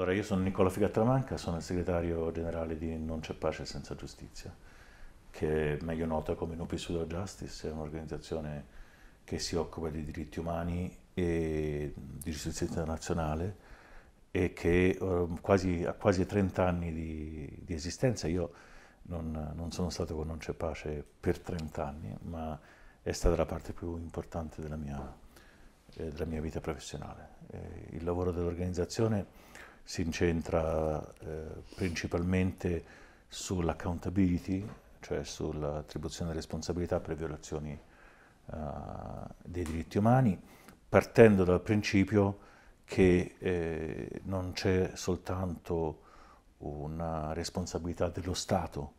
Allora, io sono Nicola Figattamanca, sono il segretario generale di Non c'è pace senza giustizia, che è meglio nota come Nupi Sudo Justice, è un'organizzazione che si occupa di diritti umani e di giustizia internazionale e che eh, quasi, ha quasi 30 anni di, di esistenza. Io non, non sono stato con Non c'è pace per 30 anni, ma è stata la parte più importante della mia, eh, della mia vita professionale. Eh, il lavoro dell'organizzazione si incentra eh, principalmente sull'accountability, cioè sull'attribuzione di responsabilità per violazioni eh, dei diritti umani, partendo dal principio che eh, non c'è soltanto una responsabilità dello Stato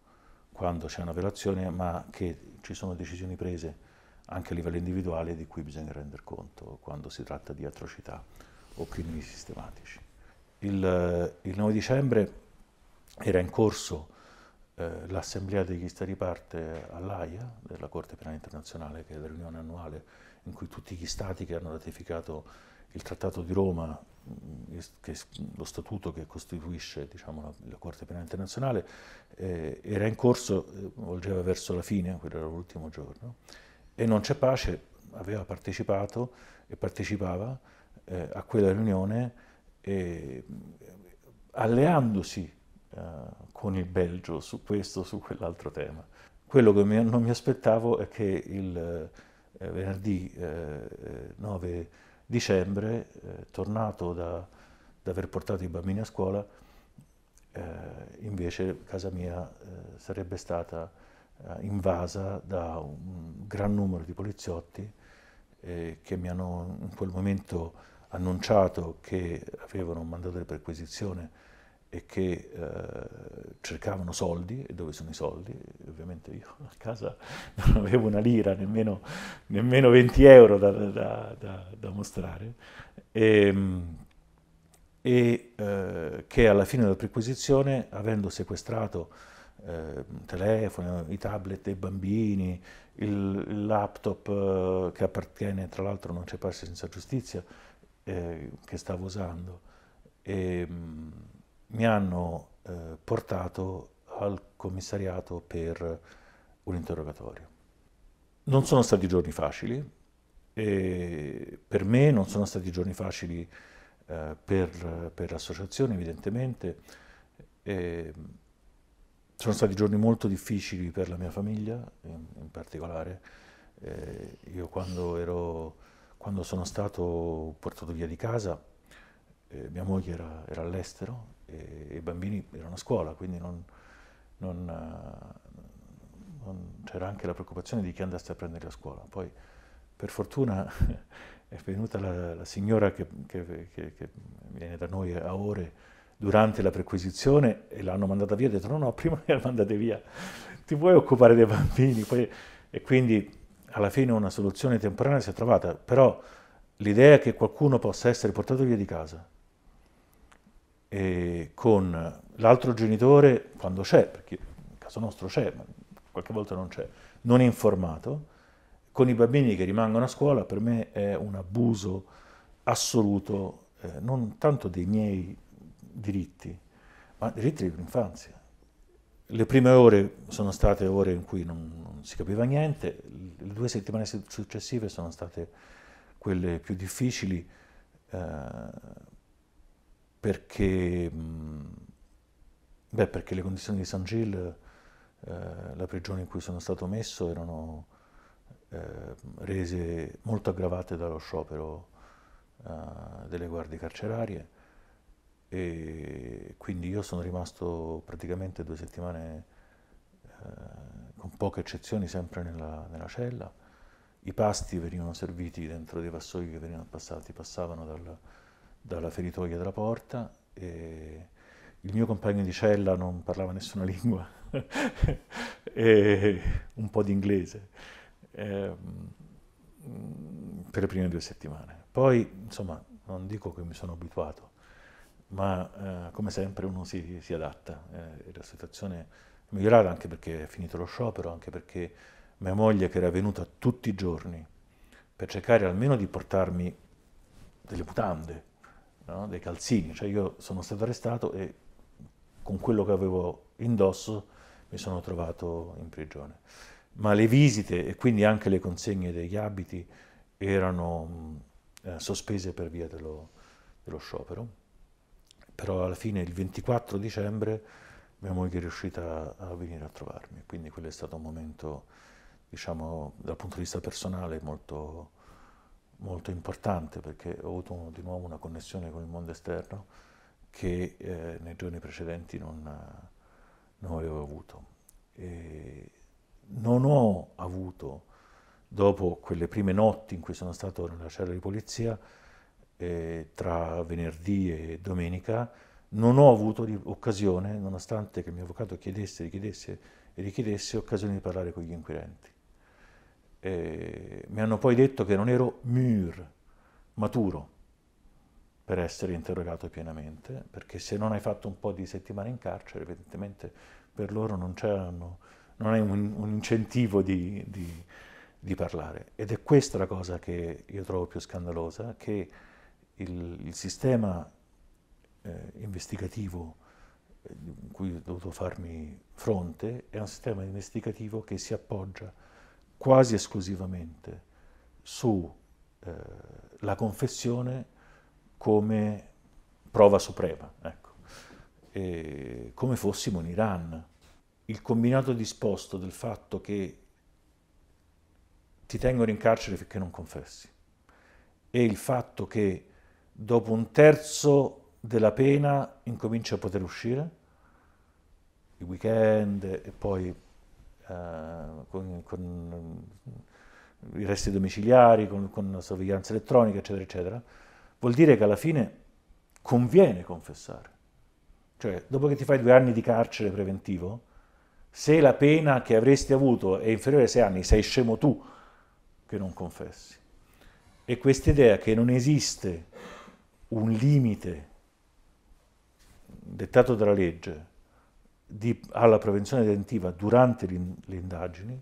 quando c'è una violazione, ma che ci sono decisioni prese anche a livello individuale di cui bisogna rendere conto quando si tratta di atrocità o crimini sistematici il, il 9 dicembre era in corso eh, l'assemblea degli stati parte all'AIA, della Corte Penale Internazionale, che è la riunione annuale in cui tutti gli stati che hanno ratificato il Trattato di Roma, mm, che, lo statuto che costituisce diciamo, la, la, Corte Penale Internazionale, eh, era in corso, eh, volgeva verso la fine, quello era l'ultimo giorno, e Non c'è pace aveva partecipato e partecipava eh, a quella riunione e, alleandosi eh, con il Belgio su questo o su quell'altro tema. Quello che mi, non mi aspettavo è che il eh, venerdì 9 eh, eh, dicembre, eh, tornato da, da, aver portato i bambini a scuola, invece casa mia sarebbe stata invasa da un gran numero di poliziotti che mi hanno in quel momento annunciato che avevano mandato di perquisizione e che eh, cercavano soldi, e dove sono i soldi? Ovviamente io a casa non avevo una lira, nemmeno, nemmeno 20 euro da, da, da, da mostrare, e, ehm, e eh, che alla fine della perquisizione, avendo sequestrato eh, telefoni, i tablet dei bambini, il, il laptop eh, che appartiene, tra l'altro non c'è pace senza giustizia, eh, che stavo usando e, mm, mi hanno eh, portato al commissariato per un interrogatorio. Non sono stati giorni facili, per me non sono stati giorni facili eh, per, per, l'associazione evidentemente, e, mm, sono stati giorni molto difficili per la mia famiglia in, in particolare. Eh, io quando ero quando sono stato portato via di casa, eh, mia moglie era, era all'estero e, e, i bambini erano a scuola, quindi non, non, eh, non, c'era anche la preoccupazione di chi andasse a prendere a scuola. Poi, per fortuna, è venuta la, la signora che, che, che, che viene da noi a ore durante la perquisizione e l'hanno mandata via, ha detto no, no, prima la mandate via, ti vuoi occupare dei bambini? Poi, e quindi alla fine una soluzione temporanea si è trovata, però l'idea che qualcuno possa essere portato via di casa e con l'altro genitore, quando c'è, perché nel caso nostro c'è, ma qualche volta non c'è, non informato, con i bambini che rimangono a scuola per me è un abuso assoluto, eh, non tanto dei miei diritti, ma dei diritti dell'infanzia. Le prime ore sono state ore in cui non, non si capiva niente, le due settimane successive sono state quelle più difficili eh, perché, beh, perché, le condizioni di San Gil, eh, la prigione in cui sono stato messo, erano eh, rese molto aggravate dallo sciopero eh, delle guardie carcerarie e quindi io sono rimasto praticamente due settimane eh, con poche eccezioni sempre nella, nella cella, i pasti venivano serviti dentro dei vassoi che venivano passati, passavano dal, dalla feritoia della porta e il mio compagno di cella non parlava nessuna lingua, e un po' di inglese, ehm, per le prime due settimane. Poi, insomma, non dico che mi sono abituato, ma eh, come sempre uno si, si adatta eh, la situazione migliorare anche perché è finito lo sciopero, anche perché mia moglie che era venuta tutti i giorni per cercare almeno di portarmi delle mutande, no? dei calzini, cioè io sono stato arrestato e con quello che avevo indosso mi sono trovato in prigione. Ma le visite e quindi anche le consegne degli abiti erano eh, sospese per via dello, dello sciopero, però alla fine il 24 dicembre mia moglie è riuscita a venire a trovarmi, quindi quello è stato un momento, diciamo, dal punto di vista personale molto, molto importante perché ho avuto di nuovo una connessione con il mondo esterno che eh, nei giorni precedenti non, non avevo avuto. E non ho avuto, dopo quelle prime notti in cui sono stato nella cella di polizia, eh, tra venerdì e domenica, non ho avuto occasione, nonostante che il mio avvocato chiedesse, richiedesse e richiedesse, occasione di parlare con gli inquirenti. E mi hanno poi detto che non ero mûr, maturo, per essere interrogato pienamente, perché se non hai fatto un po' di settimane in carcere, evidentemente per loro non, non è un, un incentivo di, di, di, parlare. Ed è questa la cosa che io trovo più scandalosa, che il, il sistema eh, investigativo eh, in cui ho dovuto farmi fronte è un sistema investigativo che si appoggia quasi esclusivamente sulla eh, confessione come prova suprema, ecco. come fossimo in Iran. Il combinato disposto del fatto che ti tengono in carcere finché non confessi e il fatto che dopo un terzo della pena incomincia a poter uscire, i weekend e poi eh, con, con, i resti domiciliari, con, con la sorveglianza elettronica, eccetera, eccetera, vuol dire che alla fine conviene confessare. Cioè, dopo che ti fai due anni di carcere preventivo, se la pena che avresti avuto è inferiore ai sei anni, sei scemo tu che non confessi. E questa idea che non esiste un limite dettato dalla legge di, alla prevenzione detentiva durante le indagini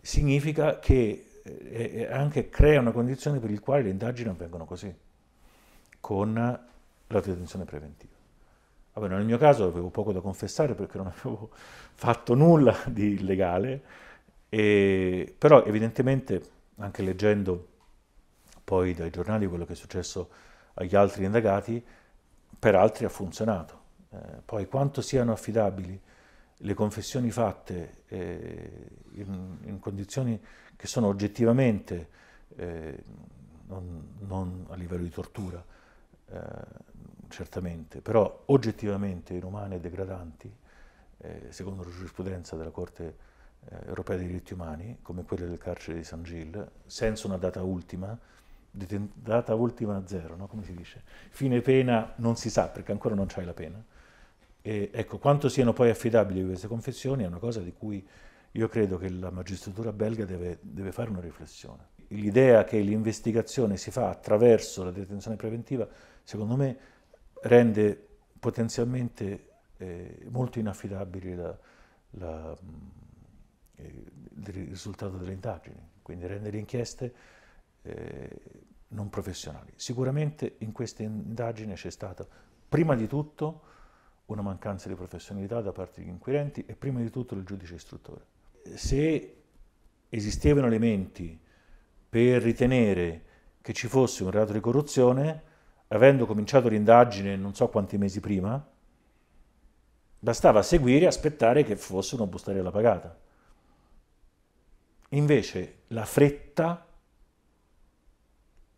significa che eh, eh, eh, anche crea una condizione per il quale le indagini avvengono così, con la detenzione preventiva. Vabbè, nel mio caso avevo poco da confessare perché non avevo fatto nulla di illegale, e, però evidentemente anche leggendo poi dai giornali quello che è successo agli altri indagati, per altri ha funzionato. Eh, poi quanto siano affidabili le confessioni fatte eh, in, in, condizioni che sono oggettivamente, eh, non, non, a livello di tortura, eh, certamente, però oggettivamente inumane e degradanti, eh, secondo la giurisprudenza della Corte eh, europea dei diritti umani, come quella del carcere di San Gil, senza una data ultima, data ultima a zero, no? come si dice? Fine pena non si sa perché ancora non c'hai la pena. E, ecco, quanto siano poi affidabili queste confessioni è una cosa di cui io credo che la magistratura belga deve, deve fare una riflessione. L'idea che l'investigazione si fa attraverso la detenzione preventiva, secondo me, rende potenzialmente eh, molto inaffidabile la, la, mm, eh, il risultato delle indagini, quindi rende le inchieste eh, non professionali. Sicuramente in questa indagine c'è stata prima di tutto una mancanza di professionalità da parte degli inquirenti e prima di tutto del giudice istruttore. Se esistevano elementi per ritenere che ci fosse un reato di corruzione, avendo cominciato l'indagine non so quanti mesi prima, bastava seguire e aspettare che fosse una bustarella pagata. Invece la fretta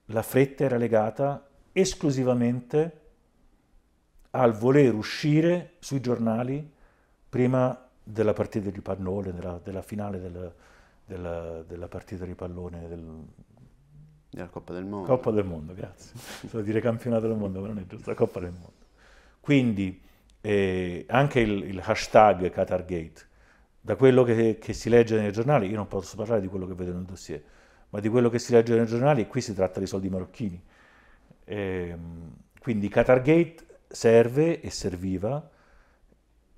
la fretta era legata esclusivamente al voler uscire sui giornali prima della partita di pallone, della, della finale del, della, della, partita di pallone del, della Coppa del Mondo. Coppa del Mondo, grazie. Stavo a dire campionato del mondo, ma non è giusto, Coppa del Mondo. Quindi eh, anche il, il hashtag Qatargate, da quello che, che si legge nei giornali, io non posso parlare di quello che vedo nel dossier, ma di quello che si legge nei giornali, qui si tratta di soldi marocchini. E, ehm, quindi Qatar Gate serve e serviva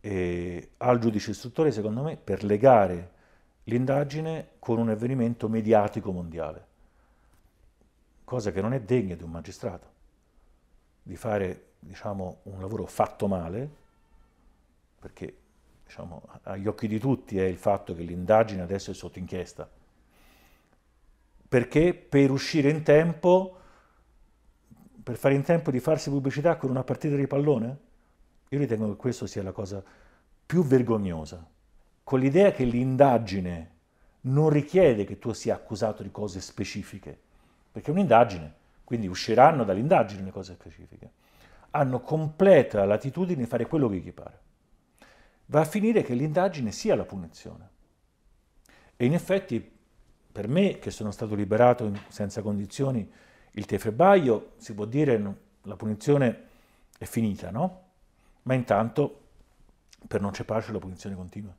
e, al giudice istruttore, secondo me, per legare l'indagine con un avvenimento mediatico mondiale, cosa che non è degna di un magistrato, di fare diciamo, un lavoro fatto male, perché diciamo, agli occhi di tutti è il fatto che l'indagine adesso è sotto inchiesta perché per uscire in tempo, per fare in tempo di farsi pubblicità con una partita di pallone? Io ritengo che questa sia la cosa più vergognosa, con l'idea che l'indagine non richiede che tu sia accusato di cose specifiche, perché è un'indagine, quindi usciranno dall'indagine le cose specifiche. Hanno completa latitudine di fare quello che gli pare. Va a finire che l'indagine sia la punizione. E in effetti per me, che sono stato liberato in, senza condizioni il tefrebaio, si può dire no, la punizione è finita, no? Ma intanto per non c'è pace la punizione continua.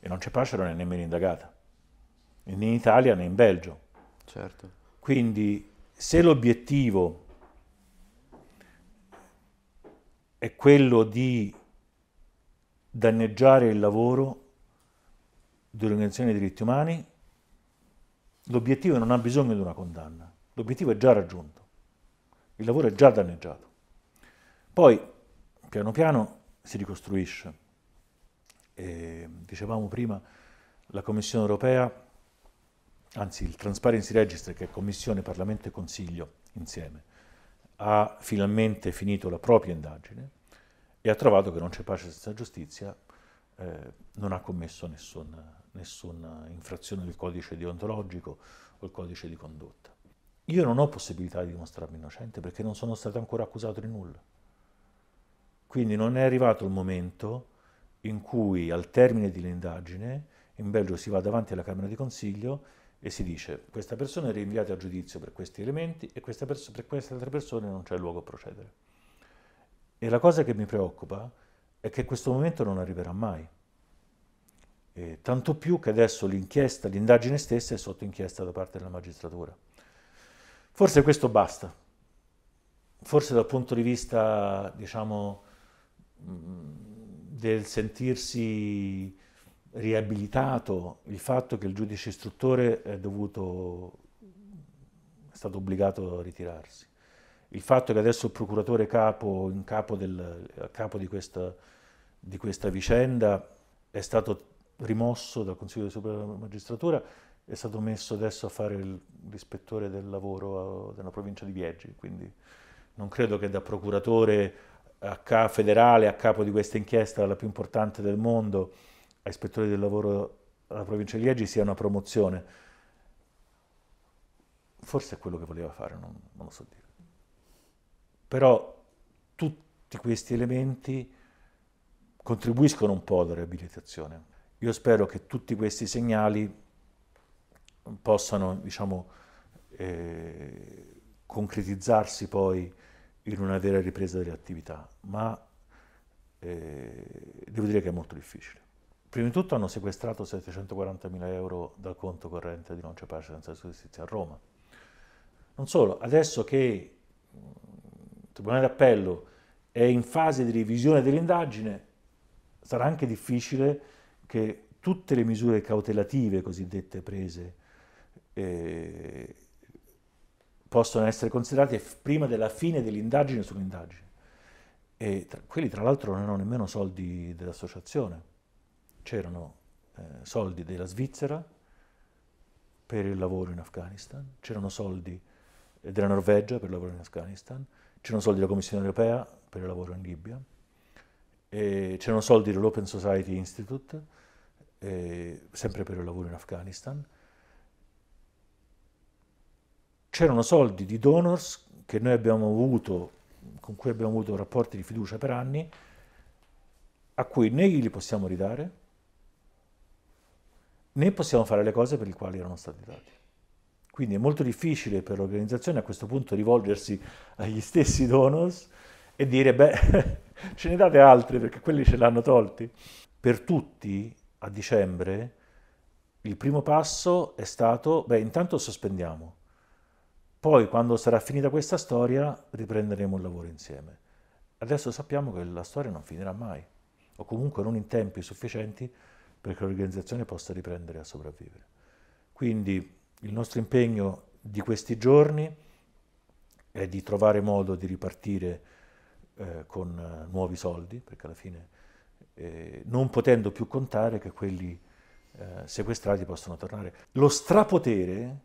E non c'è pace non è nemmeno indagata, né in Italia né in Belgio. Certo. Quindi se l'obiettivo è quello di danneggiare il lavoro dell'Organizzazione dei diritti umani, L'obiettivo non ha bisogno di una condanna, l'obiettivo è già raggiunto, il lavoro è già danneggiato. Poi, piano piano, si ricostruisce. E, dicevamo prima, la Commissione europea, anzi il Transparency Register, che è Commissione, Parlamento e Consiglio insieme, ha finalmente finito la propria indagine e ha trovato che non c'è pace senza giustizia, eh, non ha commesso nessun nessuna infrazione del codice deontologico o il codice di condotta. Io non ho possibilità di dimostrarmi innocente perché non sono stato ancora accusato di nulla. Quindi non è arrivato il momento in cui al termine dell'indagine in Belgio si va davanti alla Camera di Consiglio e si dice questa persona è rinviata a giudizio per questi elementi e questa pers- per queste altre persone non c'è luogo a procedere. E la cosa che mi preoccupa è che questo momento non arriverà mai eh, tanto più che adesso l'inchiesta, l'indagine stessa è sotto inchiesta da parte della magistratura. Forse questo basta, forse dal punto di vista, diciamo, mm, del sentirsi riabilitato il fatto che il giudice istruttore è, dovuto, è stato obbligato a ritirarsi. Il fatto che adesso il procuratore capo, in capo, del, capo di, questa, di questa vicenda è stato rimosso dal Consiglio di Superiore Magistratura, è stato messo adesso a fare l'ispettore del lavoro della provincia di Vieggi, quindi non credo che da procuratore a federale a capo di questa inchiesta, la più importante del mondo, a ispettore del lavoro alla provincia di Vieggi sia una promozione. Forse è quello che voleva fare, non, non lo so dire. Però tutti questi elementi contribuiscono un po' alla riabilitazione. Io spero che tutti questi segnali possano, diciamo, eh, concretizzarsi poi in una vera ripresa delle attività, ma eh, devo dire che è molto difficile. Prima di tutto hanno sequestrato 740.000 euro dal conto corrente di Non c'è pace senza giustizia a Roma. Non solo, adesso che il mm, Tribunale d'Appello è in fase di revisione dell'indagine, sarà anche difficile che tutte le misure cautelative cosiddette prese eh, possono essere considerate prima della fine dell'indagine sull'indagine. E tra, quelli tra l'altro non erano nemmeno soldi dell'associazione, c'erano eh, soldi della Svizzera per il lavoro in Afghanistan, c'erano soldi eh, della Norvegia per il lavoro in Afghanistan, c'erano soldi della Commissione europea per il lavoro in Libia eh, c'erano soldi dell'Open Society Institute, eh, sempre per il lavoro in Afghanistan, c'erano soldi di donors che noi abbiamo avuto, con cui abbiamo avuto rapporti di fiducia per anni, a cui né li possiamo ridare, né possiamo fare le cose per le quali erano stati dati. Quindi è molto difficile per l'organizzazione a questo punto rivolgersi agli stessi donors e dire, beh, Ce ne date altri perché quelli ce l'hanno tolti. Per tutti, a dicembre, il primo passo è stato, beh, intanto sospendiamo. Poi, quando sarà finita questa storia, riprenderemo il lavoro insieme. Adesso sappiamo che la storia non finirà mai, o comunque non in tempi sufficienti perché l'organizzazione possa riprendere a sopravvivere. Quindi il nostro impegno di questi giorni è di trovare modo di ripartire eh, con eh, nuovi soldi, perché alla fine eh, non potendo più contare che quelli eh, sequestrati possono tornare. Lo strapotere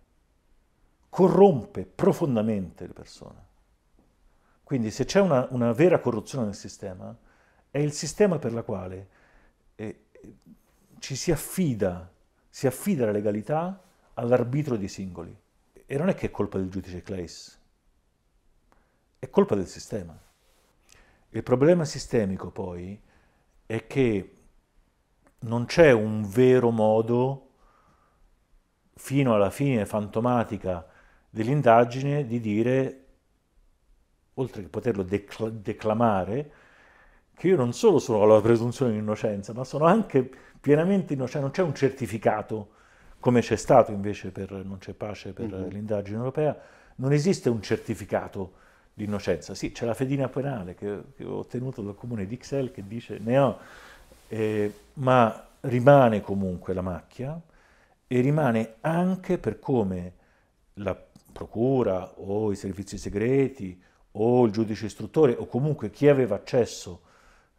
corrompe profondamente le persone. Quindi se c'è una, una vera corruzione nel sistema, è il sistema per la quale eh, ci si affida, si affida la legalità all'arbitro dei singoli. E non è che è colpa del giudice Claes, è colpa del sistema. Il problema sistemico poi è che non c'è un vero modo, fino alla fine fantomatica dell'indagine, di dire, oltre che poterlo decla- declamare, che io non solo sono alla presunzione di innocenza, ma sono anche pienamente innocente, cioè non c'è un certificato come c'è stato invece per Non c'è pace per mm-hmm. l'indagine europea, non esiste un certificato l'innocenza. Sì, c'è la fedina penale che, che, ho ottenuto dal comune di Xel che dice ne ho, eh, ma rimane comunque la macchia e rimane anche per come la procura o i servizi segreti o il giudice istruttore o comunque chi aveva accesso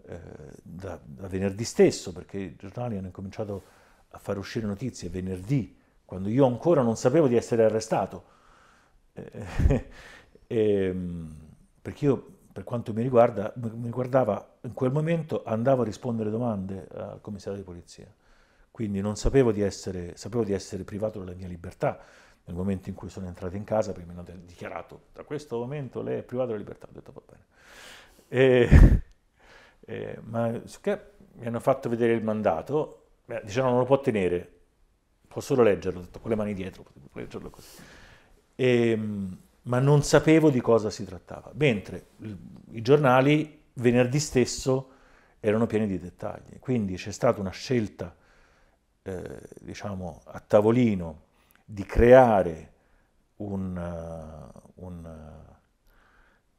eh, da, da, venerdì stesso, perché i giornali hanno cominciato a far uscire notizie venerdì, quando io ancora non sapevo di essere arrestato. Eh, Ehm, perché io, per quanto mi riguarda, mi riguardava in quel momento andavo a rispondere domande al commissario di polizia. Quindi non sapevo di essere, sapevo di essere privato della mia libertà nel momento in cui sono entrato in casa, perché mi hanno dichiarato da questo momento lei è privato della libertà. Ho detto va bene. E, e, ma mi hanno fatto vedere il mandato, dicevano non lo può tenere, può solo leggerlo, ho detto con le mani dietro, leggerlo così. E, ehm, ma non sapevo di cosa si trattava, mentre i giornali venerdì stesso erano pieni di dettagli. Quindi c'è stata una scelta, eh, diciamo, a tavolino di creare un, eh, un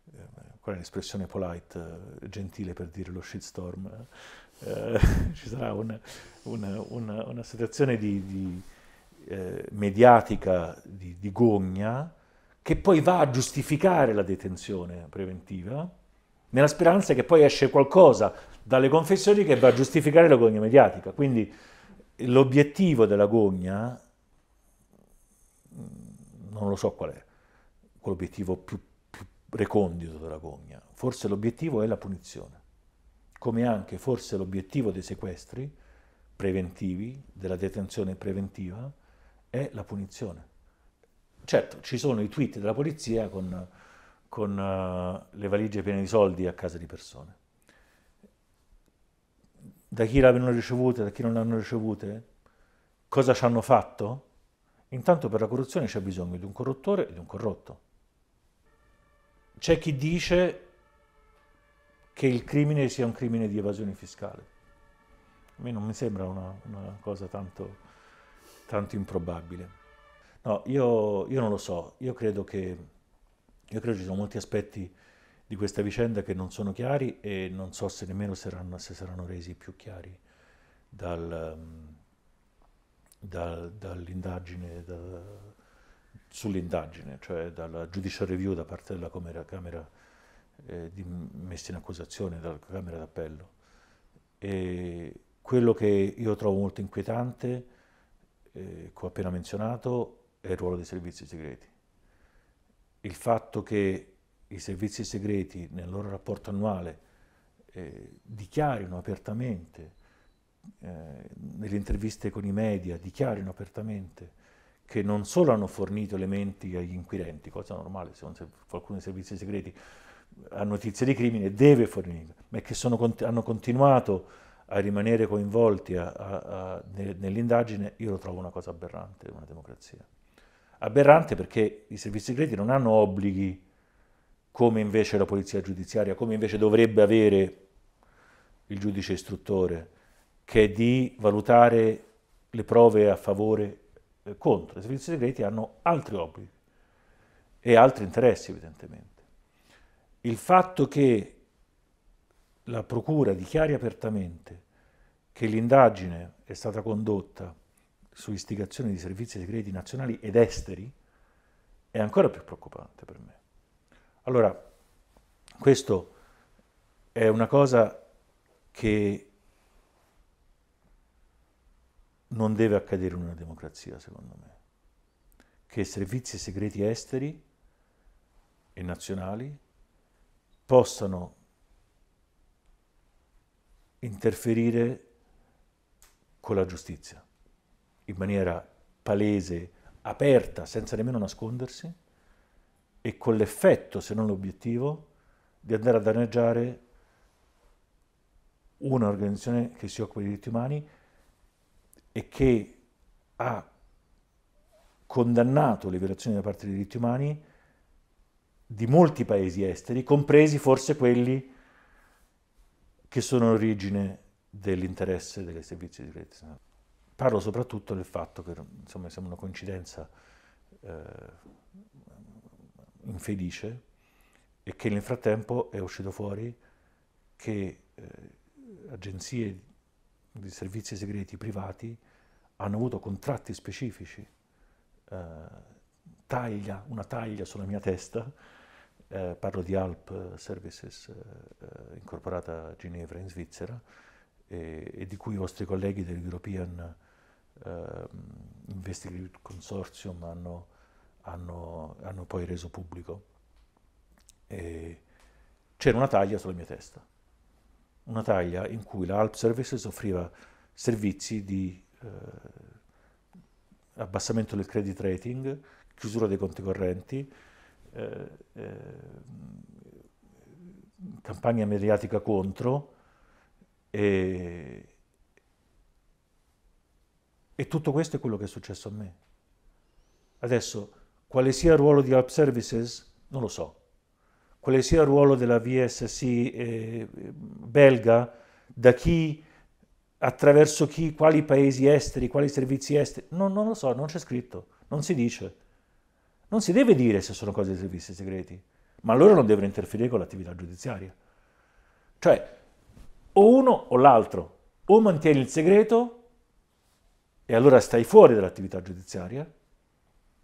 eh, qual è l'espressione polite, eh, gentile per dire lo shitstorm? Eh, ci sarà una, una, una, una situazione di, di, eh, mediatica di, di gogna che poi va a giustificare la detenzione preventiva, nella speranza che poi esce qualcosa dalle confessioni che va a giustificare la gogna mediatica. Quindi l'obiettivo della gogna, mm, non lo so qual è, l'obiettivo più, più recondito della gogna, forse l'obiettivo è la punizione, come anche forse l'obiettivo dei sequestri preventivi, della detenzione preventiva, è la punizione. Certo, ci sono i tweet della polizia con, con uh, le valigie piene di soldi a casa di persone. Da chi l'hanno ricevute, da chi non l'hanno ricevute, cosa ci hanno fatto? Intanto per la corruzione c'è bisogno di un corruttore e di un corrotto. C'è chi dice che il crimine sia un crimine di evasione fiscale. A me non mi sembra una, una cosa tanto, tanto improbabile. No, io, io non lo so, io credo che io credo ci sono molti aspetti di questa vicenda che non sono chiari e non so se nemmeno saranno, se saranno resi più chiari dal, dal, dall'indagine, da, sull'indagine, cioè dalla judicial review da parte della Camera, camera eh, di, messa in accusazione dalla Camera d'Appello. E quello che io trovo molto inquietante, eh, che ho appena menzionato, è il ruolo dei servizi segreti. Il fatto che i servizi segreti nel loro rapporto annuale eh, dichiarino apertamente, eh, nelle interviste con i media, dichiarino apertamente che non solo hanno fornito elementi agli inquirenti, cosa normale se qualcuno dei servizi segreti ha notizie di crimine, deve fornire, ma che sono, hanno continuato a rimanere coinvolti nell'indagine, io lo trovo una cosa aberrante, una democrazia aberrante perché i servizi segreti non hanno obblighi come invece la polizia giudiziaria, come invece dovrebbe avere il giudice istruttore, che è di valutare le prove a favore e eh, contro. I servizi segreti hanno altri obblighi e altri interessi evidentemente. Il fatto che la Procura dichiari apertamente che l'indagine è stata condotta su istigazione di servizi segreti nazionali ed esteri è ancora più preoccupante per me. Allora, questo è una cosa che non deve accadere in una democrazia, secondo me, che servizi segreti esteri e nazionali possano interferire con la giustizia in maniera palese, aperta, senza nemmeno nascondersi, e con l'effetto, se non l'obiettivo, di andare a danneggiare un'organizzazione che si occupa di diritti umani e che ha condannato le violazioni da parte dei diritti umani di molti paesi esteri, compresi forse quelli che sono origine dell'interesse dei servizi di sicurezza. Parlo soprattutto del fatto che insomma, siamo una coincidenza eh, infelice e che nel frattempo è uscito fuori che eh, agenzie di servizi segreti privati hanno avuto contratti specifici, eh, taglia, una taglia sulla mia testa, eh, parlo di Alp Services eh, incorporata a Ginevra in Svizzera e, e di cui i vostri colleghi dell'European eh, Investigate Consortium hanno, hanno, hanno poi reso pubblico. E c'era una taglia sulla mia testa, una taglia in cui la Alp Services offriva servizi di eh, abbassamento del credit rating, chiusura dei conti correnti, eh, eh, campagna mediatica contro e, e tutto questo è quello che è successo a me. Adesso, quale sia il ruolo di Help Services, non lo so. Quale sia il ruolo della VSC eh, belga, da chi, attraverso chi, quali paesi esteri, quali servizi esteri, non, non lo so, non c'è scritto, non si dice. Non si deve dire se sono cose dei servizi segreti, ma loro non devono interferire con l'attività giudiziaria. Cioè, o uno o l'altro, o mantieni il segreto e allora stai fuori dall'attività giudiziaria,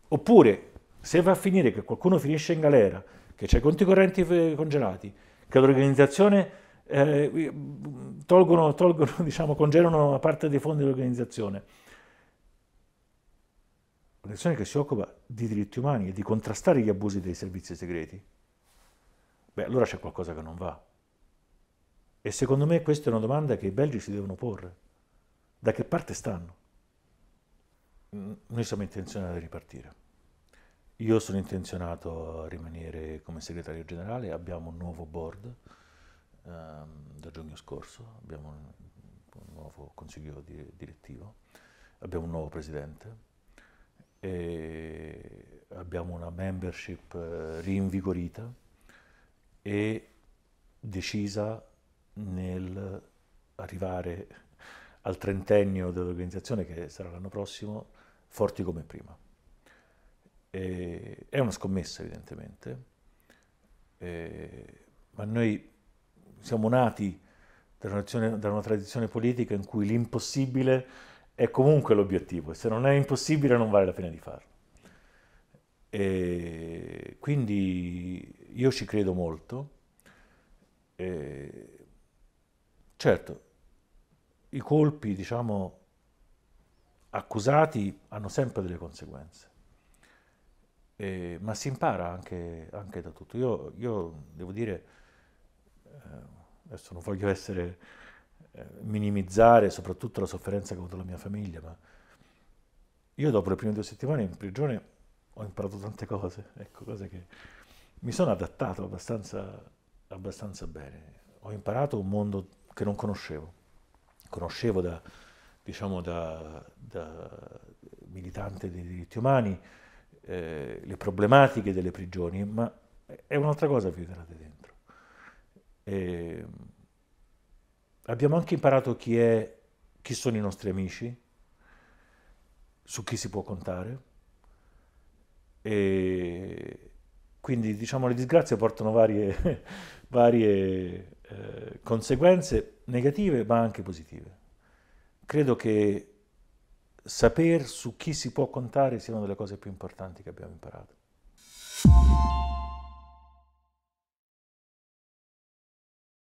oppure se va a finire che qualcuno finisce in galera, che c'è conti correnti congelati, che l'organizzazione eh, tolgono, tolgono diciamo, congelano una parte dei fondi dell'organizzazione. Un'organizzazione che si occupa di diritti umani e di contrastare gli abusi dei servizi segreti. Beh, allora c'è qualcosa che non va. E secondo me questa è una domanda che i belgi si devono porre. Da che parte stanno? noi siamo intenzionati a ripartire. Io sono intenzionato a rimanere come segretario generale, abbiamo un nuovo board ehm, da giugno scorso, abbiamo un, un nuovo consiglio di, direttivo, abbiamo un nuovo presidente, e abbiamo una membership eh, rinvigorita e decisa nel arrivare al trentennio dell'organizzazione, che sarà l'anno prossimo, forti come prima. E è una scommessa evidentemente, e, ma noi siamo nati da una, tradizione, da una tradizione politica in cui l'impossibile è comunque l'obiettivo e se non è impossibile non vale la pena di farlo. E quindi io ci credo molto. E certo, i colpi, diciamo, accusati hanno sempre delle conseguenze, e, ma si impara anche, anche da tutto. Io, io devo dire, eh, adesso non voglio essere, eh, minimizzare soprattutto la sofferenza che ho avuto la mia famiglia, ma io dopo le prime due settimane in prigione ho imparato tante cose, ecco, cose che mi sono adattato abbastanza, abbastanza bene. Ho imparato un mondo che non conoscevo, conoscevo da diciamo da, da militante dei diritti umani, eh, le problematiche delle prigioni, ma è un'altra cosa viverate dentro. E ehm, abbiamo anche imparato chi, è, chi sono i nostri amici, su chi si può contare. E quindi diciamo le disgrazie portano varie, varie eh, conseguenze negative ma anche positive credo che saper su chi si può contare sia una delle cose più importanti che abbiamo imparato.